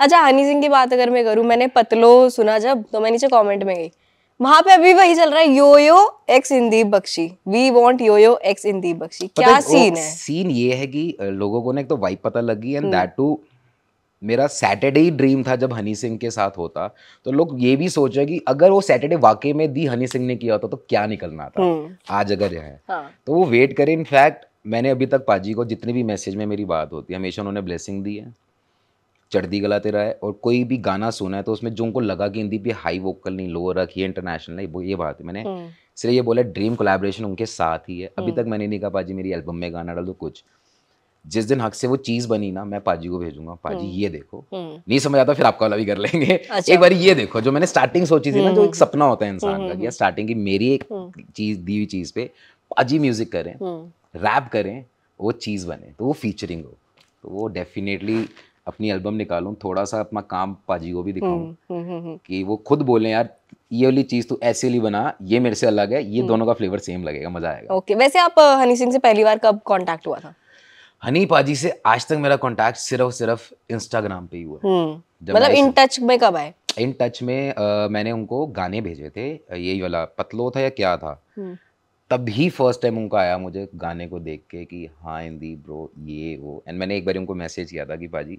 अच्छा हनी सिंह की बात अगर मैं करूँ मैंने पतलो सुना जब तो मैं नीचे कॉमेंट में गई वहां पे अभी वही चल रहा है yo yo X Indeep Bakshi we want yo yo X Indeep Bakshi क्या सीन है सीन ये है कि लोगों को ना एक तो वाइप पता लगी एंड दैट टू मेरा सैटरडे ही ड्रीम था जब हनी सिंह के साथ होता तो लोग ये भी सोच रहे कि अगर वो सैटरडे वाकई में दी हनी सिंह ने किया होता तो क्या निकलना था हम्म। आज अगर है हाँ। तो वो वेट करे इनफैक्ट मैंने अभी तक पाजी को जितने भी मैसेज में मेरी बात होती है हमेशा उन्होंने ब्लेसिंग दी है चढ़दी गला तेरा है और कोई भी गाना सुना है तो उसमें जो उनको लगा कि हिंदी भी हाई वोकल नहीं लोअर रखी है इंटरनेशनल नहीं वो ये बात है मैंने हम्म। सिर्फ ये बोला ड्रीम कोलेब्रेशन उनके साथ ही है अभी हम्म। तक मैंने नहीं कहा पाजी मेरी एल्बम में गाना डाल दो कुछ जिस दिन हक से वो चीज बनी ना मैं पाजी को भेजूंगा पाजी हम्म। ये देखो नहीं समझ आता फिर आपका वाला भी कर लेंगे अच्छा। एक बार ये देखो जो मैंने स्टार्टिंग सोची थी ना जो एक सपना होता है इंसान का यार स्टार्टिंग की मेरी एक चीज दी हुई चीज पे पाजी म्यूजिक करें रैप करें वो चीज बने तो वो फीचरिंग हो तो वो डेफिनेटली अपनी एल्बम निकालूं थोड़ा सा अपना काम पाजी को भी हम्म, दिखाऊं हम्म, हम्म, कि वो खुद बोले यार ये वाली चीज तो ऐसे लिए बना ये मेरे से अलग है ये दोनों का फ्लेवर सेम लगेगा मजा आएगा ओके वैसे आप हनी सिंह से पहली बार कब कांटेक्ट हुआ था हनी पाजी से आज तक मेरा कांटेक्ट सिर्फ सिर्फ इंस्टाग्राम पे ही हुआ मतलब इन टच में कब आए इन टच में आ, मैंने उनको गाने भेजे थे ये वाला पतलो था या क्या था तब ही फर्स्ट टाइम उनका आया मुझे गाने को देख के कि हाँ हिंदी ब्रो ये वो एंड मैंने एक बार उनको मैसेज किया था कि पाजी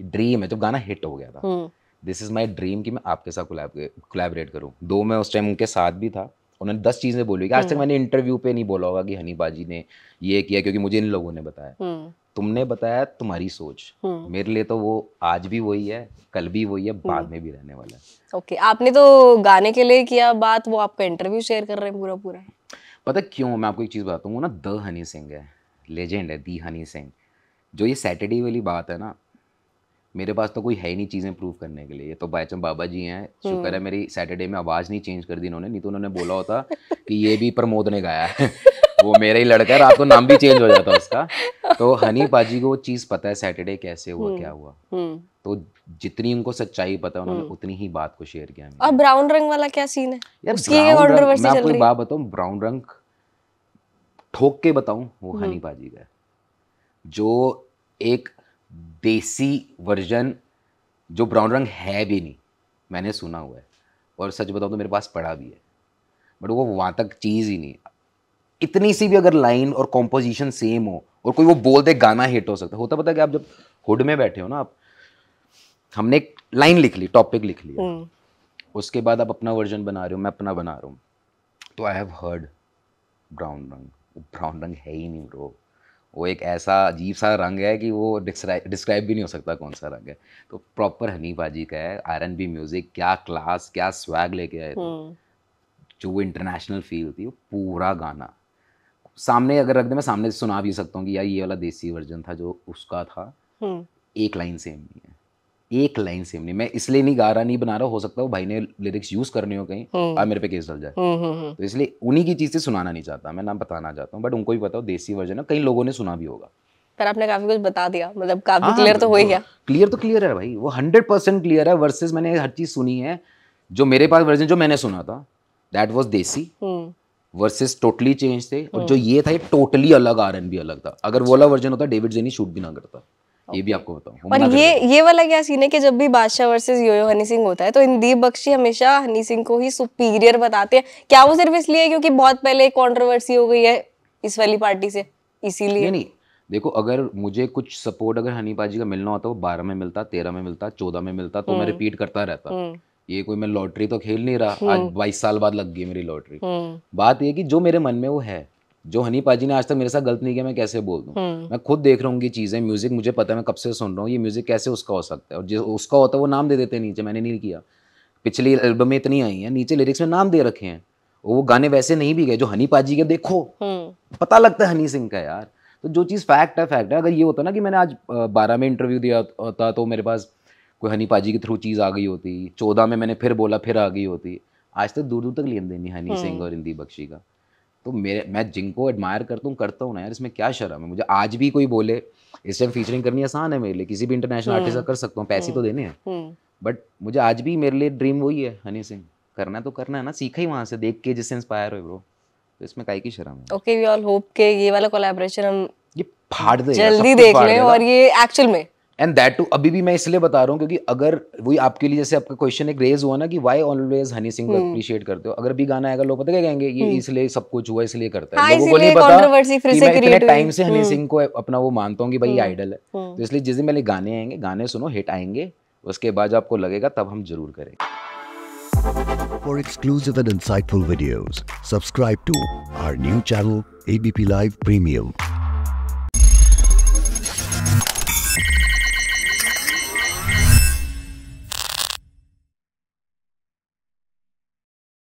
ड्रीम है जब गाना हिट हो गया था दिस इज माई ड्रीम कि मैं आपके साथ कोलेबरेट करूँ दो मैं उस टाइम उनके साथ भी था उन्होंने दस चीज़ें बोली कि आज तक हम्म। मैंने इंटरव्यू पे नहीं बोला होगा कि हनी बाजी ने ये किया क्योंकि मुझे इन लोगों ने बताया हम्म। तुमने बताया तुम्हारी सोच हम्म। मेरे लिए तो वो आज भी वही है कल भी वही है बाद में भी रहने वाला है ओके आपने तो गाने के लिए किया बात वो आपका इंटरव्यू शेयर कर रहे हैं पूरा पूरा पता क्यों मैं आपको एक चीज़ बताता हूँ ना द हनी सिंह है लेजेंड है दी हनी सिंह जो ये सैटरडे वाली बात है ना मेरे पास तो कोई है ही नहीं चीज़ें प्रूव करने के लिए ये तो बायचम बाबा जी हैं शुक्र हम्म। है मेरी सैटरडे में आवाज़ नहीं चेंज कर दी इन्होंने नहीं तो उन्होंने बोला होता कि ये भी प्रमोद ने गाया है वो मेरा ही लड़का है रात को नाम भी चेंज हो जाता उसका तो हनी पाजी को वो चीज़ पता है सैटरडे कैसे हुआ हम्म, क्या हुआ हम्म। तो जितनी उनको सच्चाई पता है उन्होंने उतनी ही बात को शेयर किया और ब्राउन रंग वाला क्या सीन है यार मैं आपको बात बताऊँ ब्राउन रंग ठोक के बताऊँ वो हनी पाजी का जो एक देसी वर्जन जो ब्राउन रंग है भी नहीं मैंने सुना हुआ है और सच बताऊँ तो मेरे पास पड़ा भी है बट वो वहाँ तक चीज़ ही नहीं इतनी सी भी अगर लाइन और कॉम्पोजिशन सेम हो और कोई वो बोल दे गाना हिट हो सकता होता पता कि आप जब हुड में बैठे हो ना आप हमने एक लाइन लिख ली टॉपिक लिख लिया हम्म। उसके बाद आप अपना वर्जन बना रहे हो मैं अपना बना रहा हूँ तो आई हैव हर्ड ब्राउन रंग ब्राउन रंग है ही नहीं ब्रो वो एक ऐसा अजीब सा रंग है कि वो डिस्क्राइब भी नहीं हो सकता कौन सा रंग है तो प्रॉपर हनी बाजी का है आर एन बी म्यूज़िक क्या क्लास क्या स्वैग लेके आए थे हम्म। जो वो इंटरनेशनल फील थी वो पूरा गाना सामने अगर रख दे मैं सामने से सुना भी सकता हूँ कि यार ये वाला देसी वर्जन था जो उसका था हम्म। एक लाइन सेम नहीं है एक लाइन सेम नहीं मैं इसलिए नहीं गा रहा नहीं बना रहा हो सकता वो भाई ने लिरिक्स यूज करने हो कहीं और हम्म। मेरे पे केस डल जाए हम्म, हम्म, तो इसलिए उन्हीं की चीज से सुनाना नहीं चाहता मैं नाम बताना चाहता हूँ बट उनको भी पता हो देसी वर्जन है कई लोगों ने सुना भी होगा पर आपने काफी कुछ बता दिया मतलब काफी क्लियर हाँ, तो हो ही गया क्लियर तो क्लियर है भाई वो हंड्रेड परसेंट क्लियर है वर्सेज मैंने हर चीज सुनी है जो मेरे पास वर्जन जो मैंने सुना था that was desi verses totally change थे और जो ये था ये टोटली अलग आर एन बी अलग था अगर वो वाला वर्जन होता डेविड जेनी शूट भी ना करता ये भी आपको बताऊं और ये ये वाला क्या सीन है कि जब भी बादशाह वर्सेस योयो हनी सिंह होता है तो इंदीप बख्शी हमेशा हनी सिंह को ही सुपीरियर बताते हैं क्या वो सिर्फ इसलिए क्योंकि बहुत पहले एक कॉन्ट्रोवर्सी हो गई है इस वाली पार्टी से इसीलिए नहीं देखो अगर मुझे कुछ सपोर्ट अगर हनी पाजी का मिलना होता वो बारह में मिलता तेरह में मिलता चौदह में मिलता तो मैं रिपीट हम्म। करता रहता हम्म। ये कोई मैं लॉटरी तो खेल नहीं रहा आज हम्म। बाईस साल बाद लग गई मेरी लॉटरी बात ये कि जो मेरे मन में वो है जो हनी पाजी ने आज तक मेरे साथ गलत नहीं किया मैं कैसे बोल दूँ हम्म। मैं खुद देख रहा हूँ ये चीज़ें म्यूज़िक मुझे पता है मैं कब से सुन रहा हूँ ये म्यूज़िक कैसे उसका हो सकता है और जो उसका होता है वो नाम दे देते हैं नीचे मैंने नहीं किया पिछली एल्बम में इतनी आई हैं नीचे लिरिक्स में नाम दे रखे हैं वो गाने वैसे नहीं भी गए जो हनी पाजी के देखो हम्म। पता लगता है हनी सिंह का यार तो जो चीज़ फैक्ट है फैक्ट है अगर ये होता ना कि मैंने आज बारह में इंटरव्यू दिया होता तो मेरे पास कोई हनी पाजी के थ्रू चीज़ आ गई होती चौदह में मैंने फिर बोला फिर आ गई होती आज तक दूर दूर तक लेन देनी हनी हम्म। सिंह और हिंदी बख्शी का तो मेरे मैं जिनको एडमायर करता हूँ करता हूँ ना यार इसमें क्या शर्म है मुझे आज भी कोई बोले इस टाइम फीचरिंग करनी आसान है मेरे लिए किसी भी इंटरनेशनल आर्टिस्ट का हम्म। कर सकता हूँ पैसे तो हम्म। देने हैं बट हम्म। मुझे आज भी मेरे लिए ड्रीम वही है हनी सिंह करना तो करना है ना सीखा ही वहाँ से देख के जिससे इंस्पायर हो ब्रो तो इसमें काई की शर्म है ओके वी ऑल होप के ये वाला कोलैबोरेशन हम ये फाड़ दे जल्दी देख लें और ये एक्चुअल में एंड दैट टू अभी भी मैं इसलिए बता रहा हूँ क्योंकि अगर वही आपके लिए जैसे आपका क्वेश्चन एक रेज हुआ ना कि वाई ऑलवेज हनी सिंह को अप्रिशिएट हम्म। करते हो अगर भी गाना आएगा लोग पता क्या कहेंगे ये हम्म। इसलिए सब कुछ हुआ इसलिए करता है हाँ, लोगों को नहीं पता कि मैं इतने टाइम से हनी हम्म। सिंह को अपना वो मानता हूँ कि भाई आइडल है तो इसलिए जिस दिन मेरे गाने आएंगे गाने सुनो हिट आएंगे उसके बाद आपको लगेगा तब हम जरूर करेंगे For exclusive and insightful videos, subscribe to our new channel ABP Live Premium.